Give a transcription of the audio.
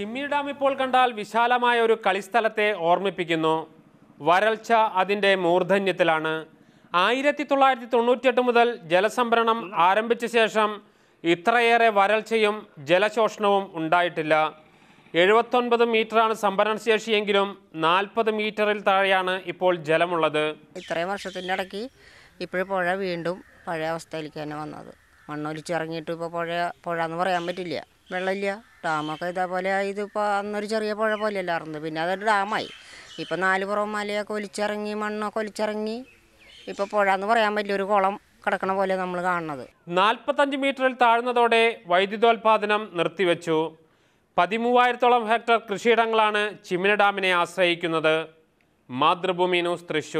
ചിമ്മി ഡാം ഇപ്പോൾ കണ്ടാൽ വിശാലമായ ഒരു കളിസ്ഥലത്തെ ഓർമ്മിപ്പിക്കുന്നു വരൾച്ച അതിൻ്റെ മൂർധന്യത്തിലാണ് ആയിരത്തി തൊള്ളായിരത്തി തൊണ്ണൂറ്റിയെട്ട് മുതൽ ജലസംഭരണം ആരംഭിച്ച ശേഷം ഇത്രയേറെ വരൾച്ചയും ജലശോഷണവും ഉണ്ടായിട്ടില്ല എഴുപത്തൊൻപത് മീറ്ററാണ് സംഭരണശേഷിയെങ്കിലും നാൽപ്പത് മീറ്ററിൽ താഴെയാണ് ഇപ്പോൾ ജലമുള്ളത് ഇത്രയും വർഷത്തിൻ്റെ ഇടയ്ക്ക് ഇപ്പോഴും പുഴ വീണ്ടും പഴയ അവസ്ഥയിലേക്ക് തന്നെ വന്നത് മണ്ണൊലിച്ചിറങ്ങിയിട്ട് ഇപ്പോൾ പുഴ പുഴ എന്ന് പറയാൻ പറ്റില്ല വെള്ളമില്ല ഡാമൊക്കെ ഇതേപോലെ ഇതിപ്പോൾ അന്നൊരു ചെറിയ പുഴ പോലെയല്ലായിരുന്നു പിന്നെ അതൊരു ഡാമായി ഇപ്പം നാല് പുറം മലയൊക്കെ ഒലിച്ചിറങ്ങി മണ്ണൊക്കെ ഒലിച്ചിറങ്ങി ഇപ്പം പുഴ എന്ന് പറയാൻ പറ്റില്ല ഒരു കുളം കിടക്കണ പോലെ നമ്മൾ കാണുന്നത് നാൽപ്പത്തഞ്ച് മീറ്ററിൽ താഴ്ന്നതോടെ വൈദ്യുതോൽപാദനം നിർത്തിവെച്ചു പതിമൂവായിരത്തോളം ഹെക്ടർ കൃഷിയിടങ്ങളാണ് ചിമിന ഡാമിനെ ആശ്രയിക്കുന്നത് മാതൃഭൂമി ന്യൂസ് തൃശൂർ